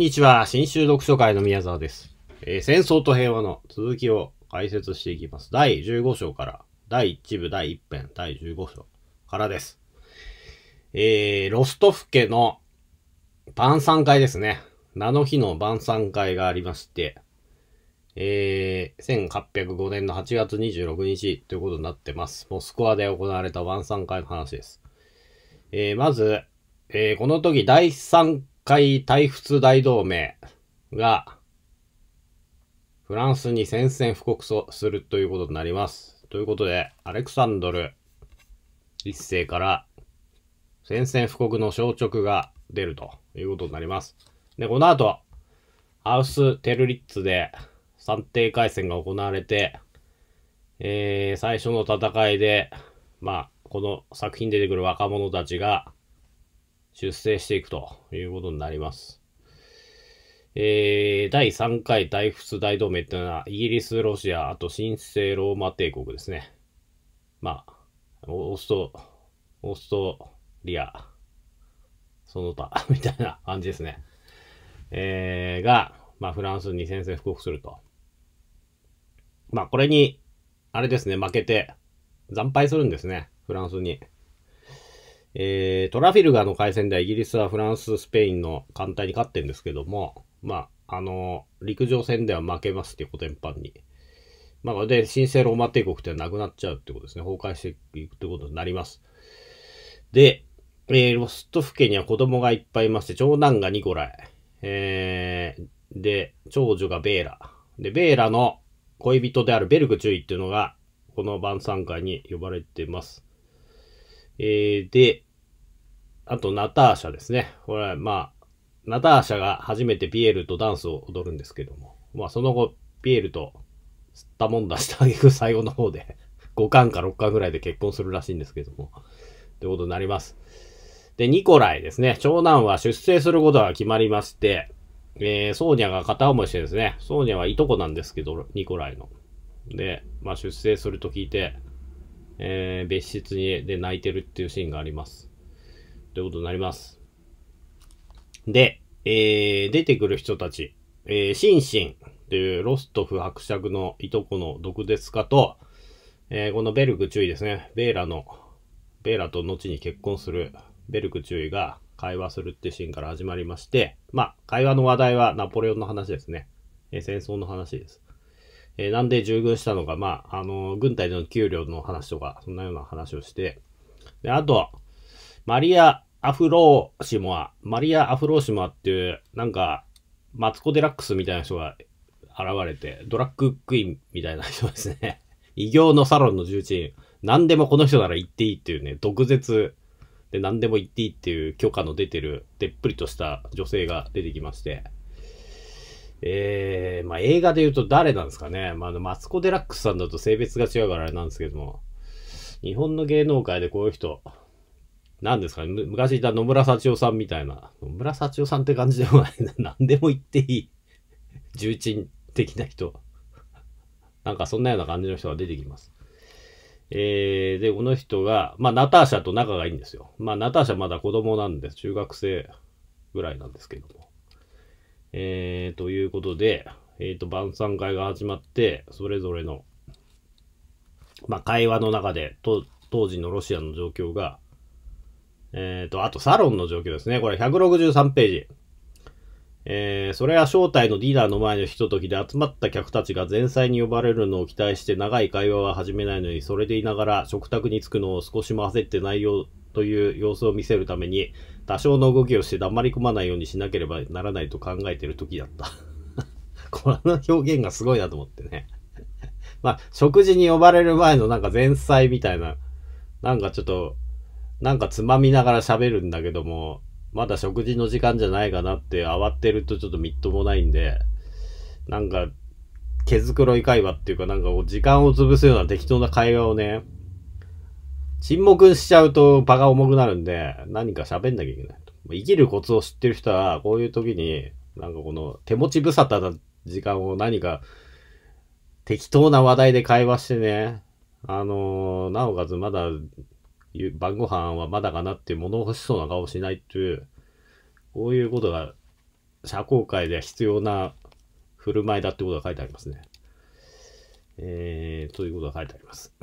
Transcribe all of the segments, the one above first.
にちは。新州読書会の宮沢です、えー、戦争と平和の続きを解説していきます。第15章から、第1部、第1編、第15章からです。えー、ロストフ家の晩餐会ですね。名の日の晩餐会がありまして、えー、1805年の8月26日ということになってます。モスクワで行われた晩餐会の話です。えー、まず、えー、この時第3海大仏大同盟が、フランスに宣戦布告するということになります。ということで、アレクサンドル一世から宣戦布告の消直が出るということになります。で、この後、ハウス・テルリッツで算定回戦が行われて、えー、最初の戦いで、まあ、この作品出てくる若者たちが、出征していくということになります。えー、第3回大仏大同盟っていうのは、イギリス、ロシア、あと神聖ローマ帝国ですね。まあ、オースト、オーストリア、その他 みたいな感じですね。えー、が、まあ、フランスに宣戦布告すると。まあ、これに、あれですね、負けて、惨敗するんですね、フランスに。えー、トラフィルガーの海戦ではイギリスはフランス、スペインの艦隊に勝ってるんですけども、まあ、あのー、陸上戦では負けますっていうこと全に。まあ、これで神聖ローマ帝国ってなくなっちゃうってことですね。崩壊していくってことになります。で、えー、ロストフ家には子供がいっぱいいまして、長男がニコライ。えー、で、長女がベーラ。で、ベーラの恋人であるベルク注意っていうのが、この晩餐会に呼ばれてます。えー、で、あと、ナターシャですね。これは、まあ、ナターシャが初めてピエールとダンスを踊るんですけども、まあ、その後、ピエールと吸ったもんだしたあげく最後の方で5 巻か6巻ぐらいで結婚するらしいんですけども、ということになります。で、ニコライですね。長男は出生することが決まりまして、えー、ソーニャが片思いしてですね、ソーニャはいとこなんですけど、ニコライの。で、まあ出生すると聞いて、えー、別室にで泣いてるっていうシーンがあります。ということになります。で、えー、出てくる人たち、えー、シンシンというロストフ伯爵のいとこの毒舌家と、えー、このベルク注意ですね。ベーラの、ベーラと後に結婚するベルク注意が会話するってシーンから始まりまして、まあ、会話の話題はナポレオンの話ですね。えー、戦争の話です。えー、なんで従軍したのか、まあ、あの、軍隊での給料の話とか、そんなような話をして、で、あと、マリア・アフローシモア、マリア・アフローシモアっていう、なんか、マツコ・デラックスみたいな人が現れて、ドラッグクイーンみたいな人ですね。異形のサロンの重鎮、何でもこの人なら言っていいっていうね、毒舌で何でも言っていいっていう許可の出てる、でっぷりとした女性が出てきまして、えー、まあ、映画で言うと誰なんですかね。まあ、の、マツコ・デラックスさんだと性別が違うからあれなんですけども、日本の芸能界でこういう人、なんですかね、昔いた野村幸男さんみたいな、野村幸男さんって感じでもないな、何でも言っていい、重鎮的な人。なんかそんなような感じの人が出てきます。えー、で、この人が、まあ、ナターシャと仲がいいんですよ。まあ、ナターシャまだ子供なんです。中学生ぐらいなんですけども。えー、ということで、えっ、ー、と、晩餐会が始まって、それぞれの、まあ、会話の中で、と、当時のロシアの状況が、えっ、ー、と、あとサロンの状況ですね。これ163ページ。えー、それは招待のディナーの前のひとときで集まった客たちが前菜に呼ばれるのを期待して長い会話は始めないのに、それでいながら食卓に着くのを少しも焦って内容という様子を見せるために、多少の動きをして黙り込まないようにしなければならないと考えてる時だった。この表現がすごいなと思ってね。まあ、食事に呼ばれる前のなんか前菜みたいな、なんかちょっと、なんかつまみながら喋るんだけども、まだ食事の時間じゃないかなって慌てるとちょっとみっともないんで、なんか、毛づくろい会話っていうかなんか時間を潰すような適当な会話をね、沈黙しちゃうと場が重くなるんで、何か喋んなきゃいけない生きるコツを知ってる人は、こういう時に、なんかこの手持ち無沙汰な時間を何か適当な話題で会話してね、あのー、なおかつまだ晩ご飯はまだかなって物欲しそうな顔しないっていう、こういうことが社交界では必要な振る舞いだってことが書いてありますね。えー、ということが書いてあります。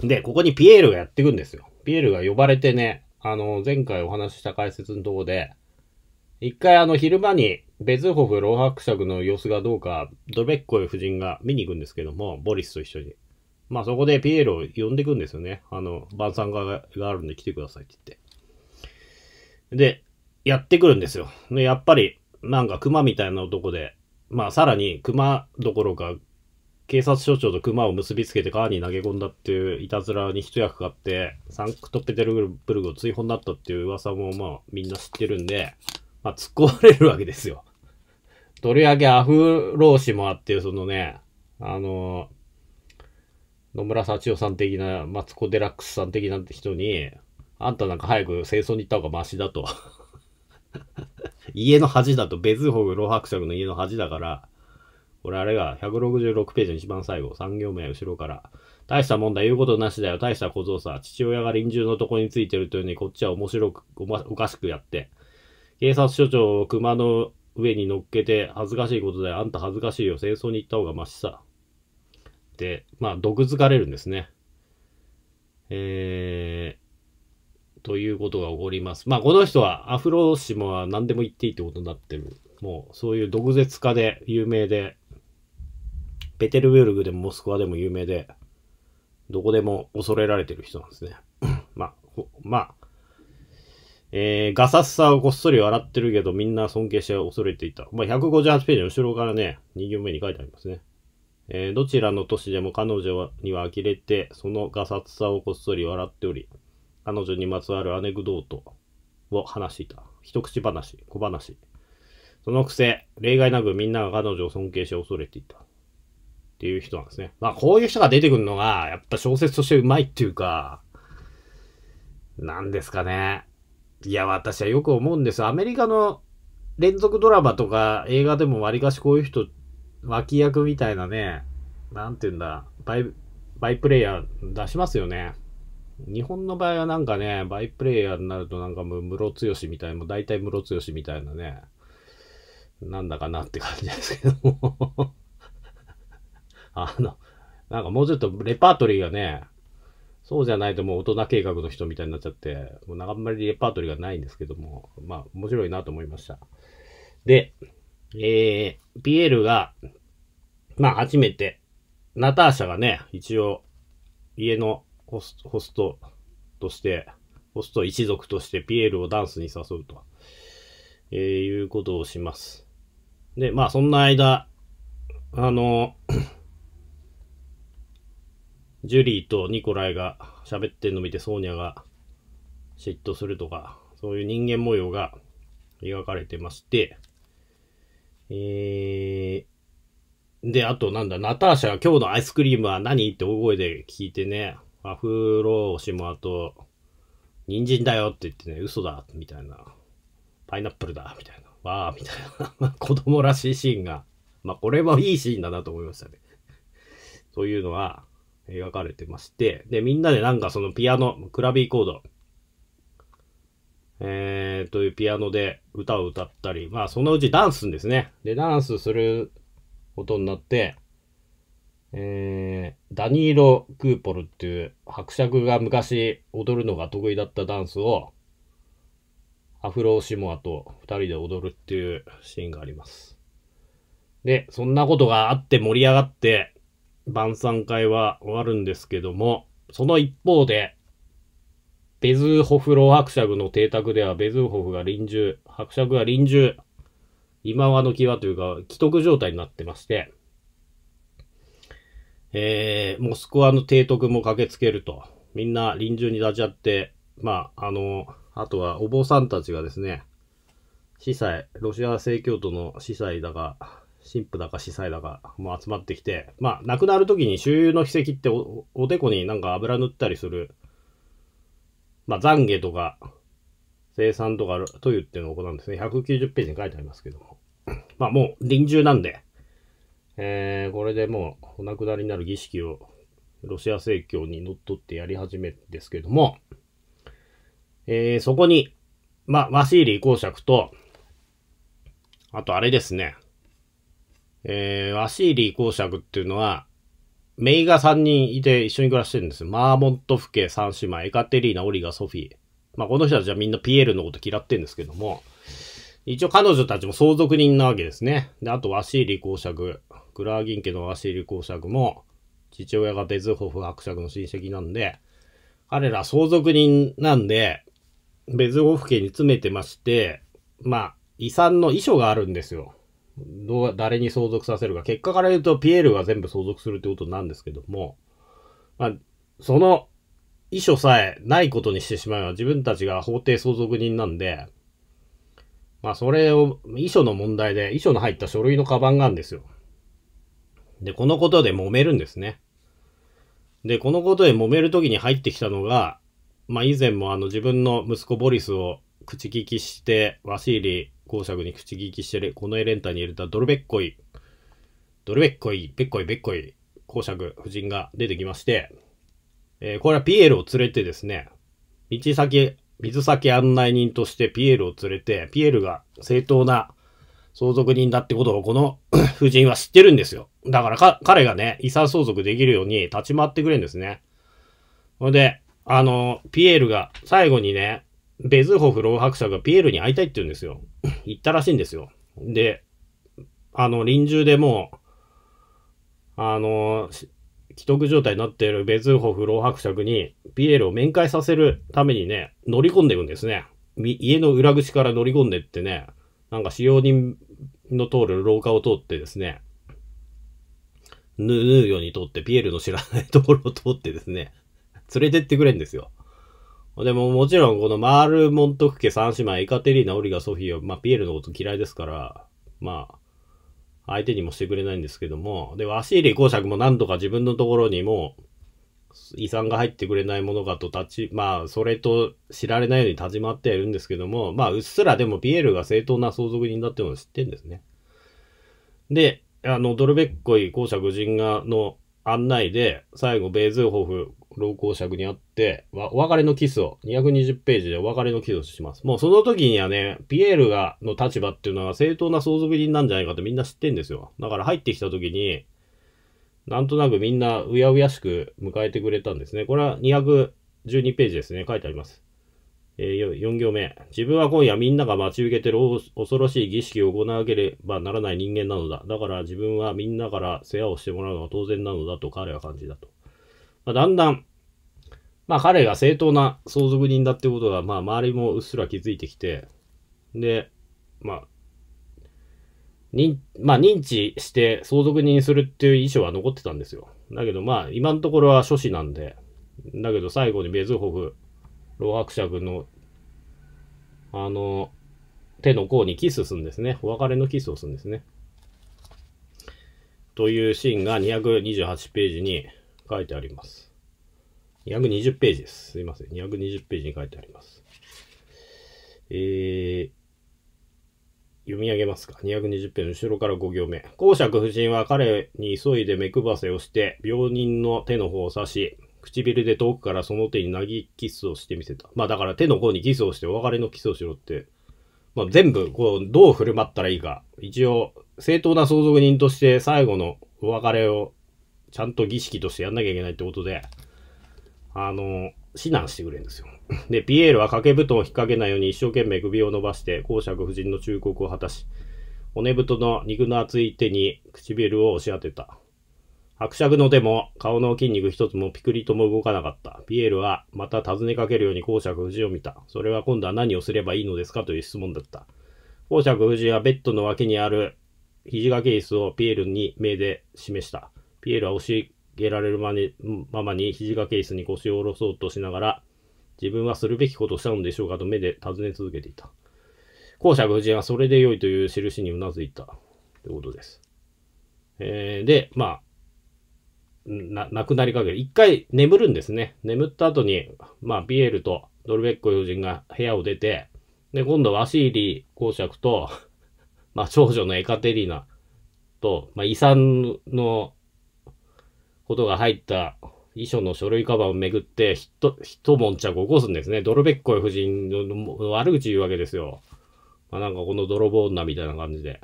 で、ここにピエールがやってくんですよ。ピエールが呼ばれてね、あの、前回お話しした解説のとこで、一回あの、昼間にベズホフ老伯爵の様子がどうか、ドベッコイ夫人が見に行くんですけども、ボリスと一緒に。まあそこでピエールを呼んでいくんですよね。あの、晩餐ががあるんで来てくださいって言って。で、やってくるんですよ。で、やっぱり、なんか熊みたいな男で、まあさらに熊どころか警察署長と熊を結びつけて川に投げ込んだっていういたずらに一役買って、サンクトペテルブルグを追放になったっていう噂もまあみんな知ってるんで、まあ突っ込まれるわけですよ。と りわけアフロー氏もあって、そのね、あの、野村幸男さん的な、マツコ・デラックスさん的な人に、あんたなんか早く清掃に行った方がマシだと。家の恥だと、ベズーホグ老伯爵の家の恥だから、これあれが166ページの一番最後、3行目後ろから。大した問題言うことなしだよ、大した小僧さ。父親が臨終のとこについてるというのに、こっちは面白く、おま、おかしくやって。警察署長を熊の上に乗っけて、恥ずかしいことだよ、あんた恥ずかしいよ、戦争に行った方がましさ。で、まあ、毒づかれるんですね。えー、ということが起こります。まあ、この人はアフロ氏も何でも言っていいってことになってる。もう、そういう毒舌家で有名で、ペテルブルグでもモスクワでも有名で、どこでも恐れられてる人なんですね。まあ、まあ、えー、ガサッサをこっそり笑ってるけど、みんな尊敬して恐れていた。まあ、158ページの後ろからね、2行目に書いてありますね。えー、どちらの都市でも彼女には呆れて、そのガサツさをこっそり笑っており、彼女にまつわるアネクドートを話していた。一口話、小話。そのくせ、例外なくみんなが彼女を尊敬し恐れていた。っていう人なんですね。まあ、こういう人が出てくるのが、やっぱ小説としてうまいっていうか、なんですかね。いや、私はよく思うんです。アメリカの連続ドラマとか映画でもわりかしこういう人、脇役みたいなね、なんて言うんだ、バイ、バイプレイヤー出しますよね。日本の場合はなんかね、バイプレイヤーになるとなんかもう、ムロツヨシみたいな、もう大体ムロツヨシみたいなね、なんだかなって感じですけどもあの、なんかもうちょっとレパートリーがね、そうじゃないともう大人計画の人みたいになっちゃって、もうあんまりレパートリーがないんですけども、まあ面白いなと思いました。で、えー、ピエールが、まあ初めて、ナターシャがね、一応、家のホスホストとして、ホスト一族としてピエールをダンスに誘うと、えー、いうことをします。で、まあそんな間、あの、ジュリーとニコライが喋ってんの見てソーニャが嫉妬するとか、そういう人間模様が描かれてまして、えー、で、あとなんだ、ナターシャが今日のアイスクリームは何って大声で聞いてね、アフローシもあと、人参だよって言ってね、嘘だ、みたいな。パイナップルだ、みたいな。わあ、みたいな。子供らしいシーンが。まあ、これはいいシーンだなと思いましたね。というのは、描かれてまして、で、みんなでなんかそのピアノ、クラビーコード、えー、というピアノで歌を歌ったり、まあそのうちダンスですね。で、ダンスすることになって、えー、ダニーロ・クーポルっていう伯爵が昔踊るのが得意だったダンスを、アフロ・シモアと二人で踊るっていうシーンがあります。で、そんなことがあって盛り上がって、晩餐会は終わるんですけども、その一方で、ベズーホフロ伯爵の邸宅ではベズーホフが臨終、伯爵が臨終、今はの際というか、既得状態になってまして、えー、モスクワの提督も駆けつけると、みんな臨終に立ち会って、まあ、あの、あとはお坊さんたちがですね、司祭、ロシア正教徒の司祭だが、神父だか司祭だかもう集まってきて、まあ、亡くなるときに周遊の秘跡っておでこになんか油塗ったりする、まあ、懺悔とか、生産とか、というっていうのを行うんですね。190ページに書いてありますけども。まあ、もう臨終なんで、えー、これでもうお亡くなりになる儀式をロシア正教にのっとってやり始めるんですけども、えー、そこに、まあ、ワシーリー公爵と、あとあれですね、えー、ワシーリー公爵っていうのは、メイが3人いて一緒に暮らしてるんですよ。マーモント府家3姉妹、エカテリーナ、オリガ、ソフィー。まあ、この人たちはみんなピエールのこと嫌ってんですけども、一応彼女たちも相続人なわけですね。で、あとワシーリー公爵、グラーギン家のワシーリー公爵も、父親がベズホフ伯爵の親戚なんで、彼ら相続人なんで、ベズホフ家に詰めてまして、まあ、遺産の遺書があるんですよ。どう、誰に相続させるか。結果から言うと、ピエールが全部相続するってことなんですけども、まあ、その遺書さえないことにしてしまえば、自分たちが法定相続人なんで、まあ、それを、遺書の問題で、遺書の入った書類のカバンがあるんですよ。で、このことで揉めるんですね。で、このことで揉めるときに入ってきたのが、まあ、以前もあの自分の息子ボリスを口利きして、ワシーリ公爵に口利きしてる、このエレンタに入れたドルベッコイ、ドルベッコイ、ベッコイ、ベッコイ、公爵夫人が出てきまして、えー、これはピエールを連れてですね、道先、水先案内人としてピエールを連れて、ピエールが正当な相続人だってことをこの 夫人は知ってるんですよ。だから彼がね、遺産相続できるように立ち回ってくれるんですね。ほんで、あの、ピエールが最後にね、ベズーホフ老伯爵がピエールに会いたいって言うんですよ。行ったらしいんですよ。で、あの、臨終でもう、あの、既得状態になっているベズーホフ老伯爵に、ピエールを面会させるためにね、乗り込んでいくんですね。家の裏口から乗り込んでってね、なんか使用人の通る廊下を通ってですね、ヌーヌーよに通って、ピエールの知らないところを通ってですね、連れてってくれんですよ。でももちろんこのマール・モントフ家三姉妹、エカテリーナ、オリガ、ソフィーは、まあピエールのこと嫌いですから、まあ、相手にもしてくれないんですけども、で、ワシーリー公爵もなんとか自分のところにも、遺産が入ってくれないものかと立ち、まあ、それと知られないように立ち回ってはいるんですけども、まあ、うっすらでもピエールが正当な相続人だっていうのを知ってんですね。で、あの、ドルベッコイ公爵人がの案内で、最後、ベーズーホフ、老公爵に会って、お別れのキスを、220ページでお別れのキスをします。もうその時にはね、ピエールが、の立場っていうのは正当な相続人なんじゃないかってみんな知ってんですよ。だから入ってきた時に、なんとなくみんなうやうやしく迎えてくれたんですね。これは212ページですね。書いてあります。えー、4行目。自分は今夜みんなが待ち受けてる恐ろしい儀式を行わなければならない人間なのだ。だから自分はみんなから世話をしてもらうのは当然なのだと彼は感じたと。まあ、だんだん、まあ彼が正当な相続人だってことが、まあ周りもうっすら気づいてきて、で、まあ、認まあ、認知して相続人するっていう遺書は残ってたんですよ。だけどまあ今のところは諸子なんで、だけど最後にベズホフ、老伯爵の、あの、手の甲にキスするんですね。お別れのキスをするんですね。というシーンが228ページに書いてあります。220ページです。すいません。220ページに書いてあります。えー、読み上げますか。220ページ、後ろから5行目。公爵夫人は彼に急いで目配せをして、病人の手の方を刺し、唇で遠くからその手になぎキスをしてみせた。まあだから手の甲にキスをしてお別れのキスをしろって、まあ全部こうどう振る舞ったらいいか、一応正当な相続人として最後のお別れをちゃんと儀式としてやんなきゃいけないってことで、あの、指南してくれるんですよ。で、ピエールは掛け布団を引っ掛けないように一生懸命首を伸ばして、公爵夫人の忠告を果たし、骨太の肉の厚い手に唇を押し当てた。伯爵の手も顔の筋肉一つもピクリとも動かなかった。ピエールはまた尋ねかけるように公爵夫人を見た。それは今度は何をすればいいのですかという質問だった。公爵夫人はベッドの脇にある肘掛け椅子をピエールに目で示した。ピエールは押し教えられるまままに肘掛け椅子に腰を下ろそうとしながら、自分はするべきことをしたのでしょうかと目で尋ね続けていた。公爵夫人はそれで良いという印にうなずいた。ということです。えー、で、まあ、な、なくなりかける。一回眠るんですね。眠った後に、まあ、ビエルとドルベッコ夫人が部屋を出て、で、今度ワシーリー公爵と、まあ、長女のエカテリーナと、まあ、遺産のことが入った遺書の書類カバーをめぐって、ひと、ひとちゃく起こすんですね。ドルベッコ夫人の悪口言うわけですよ。まあ、なんかこの泥棒女みたいな感じで。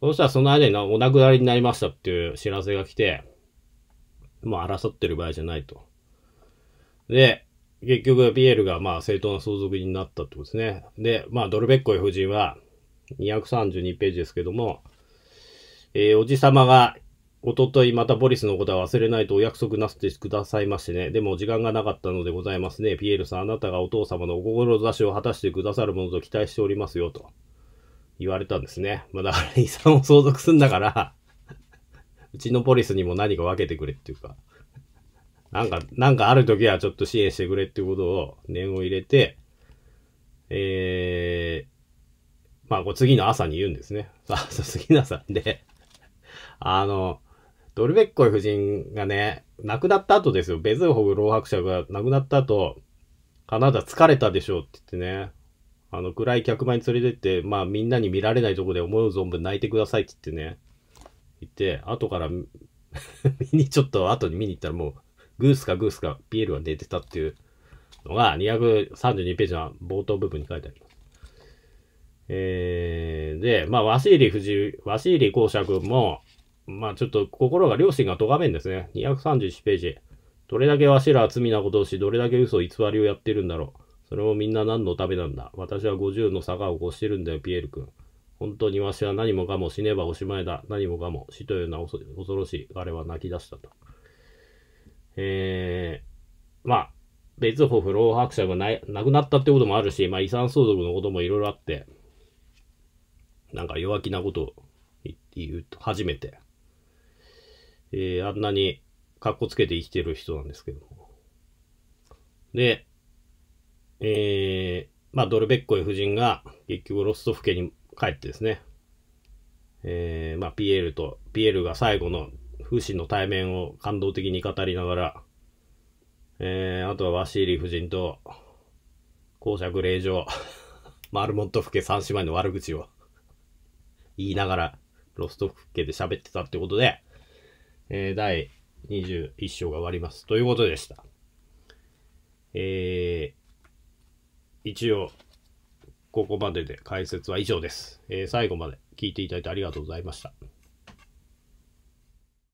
そしたらその間にお亡くなりになりましたっていう知らせが来て、もう争ってる場合じゃないと。で、結局、ピエールが、まあ、正当な相続人になったってことですね。で、まあ、ドルベッコイ夫人は、232ページですけども、えー、おじさまが、おとといまたボリスのことは忘れないとお約束なすってくださいましてね。でも時間がなかったのでございますね。ピエールさん、あなたがお父様のお志を果たしてくださるものと期待しておりますよ、と言われたんですね。まあ、だから遺産を相続すんだからうちのポリスにも何か分けてくれっていうか、なんか、なんかある時はちょっと支援してくれっていうことを念を入れて、えー、まあ、こう次の朝に言うんですね。あ、そう、次の朝であの、ドルベッコイ夫人がね、亡くなった後ですよ。ベズーホグ老白者が亡くなった後、カナダ疲れたでしょうって言ってね、あの、暗い客間に連れてって、まあみんなに見られないとこで思う存分泣いてくださいって言ってね、いて、後から 見に、ちょっと後に見に行ったらもう、グースかグースかピエールは寝てたっていうのが232ページの冒頭部分に書いてあります。えー、で、まあ、ワシーリ夫人、ワシーリ公爵も、まあ、ちょっと心が両親が咎めんですね。231ページ。どれだけわしらは罪なことをし、どれだけ嘘偽りをやってるんだろう。それもみんな何のためなんだ。私は50の坂を越してるんだよ、ピエール君。本当にわしは何もかも死ねばおしまいだ。何もかも死というのは恐ろしい。れは泣き出したと。えー、まあ、ベイツホフ老白者がない亡くなったってこともあるし、まあ、遺産相続のこともいろいろあって、なんか弱気なことを言うと、初めて。えー、あんなに格好つけて生きてる人なんですけども。で、えー、まあ、ドルベッコイ夫人が結局ロストフ家に帰ってですね、えー、まあ、ピエールと、ピエールが最後の風神の対面を感動的に語りながら、えー、あとはワシーリ夫人と、公爵令嬢、マルモントフ家三姉妹の悪口を言いながら、ロストフ家で喋ってたってことで、えー、第21章が終わります。ということでした。えー、一応、ここまでで解説は以上です。えー、最後まで聞いていただいてありがとうございました。